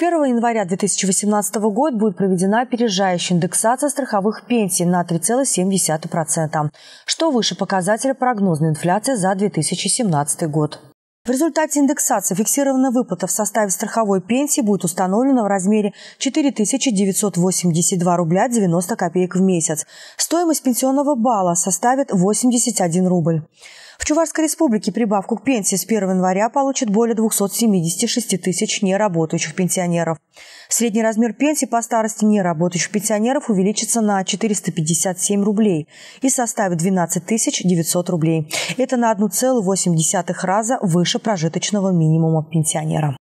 1 января 2018 года будет проведена опережающая индексация страховых пенсий на 3,7%, что выше показателя прогнозной инфляции за 2017 год. В результате индексации фиксированная выплата в составе страховой пенсии будет установлена в размере 4982 рубля 90 копеек в месяц. Стоимость пенсионного балла составит 81 рубль. В Чувашской республике прибавку к пенсии с 1 января получат более 276 тысяч неработающих пенсионеров. Средний размер пенсии по старости неработающих пенсионеров увеличится на 457 рублей и составит 12 900 рублей. Это на 1,8 раза выше прожиточного минимума пенсионера.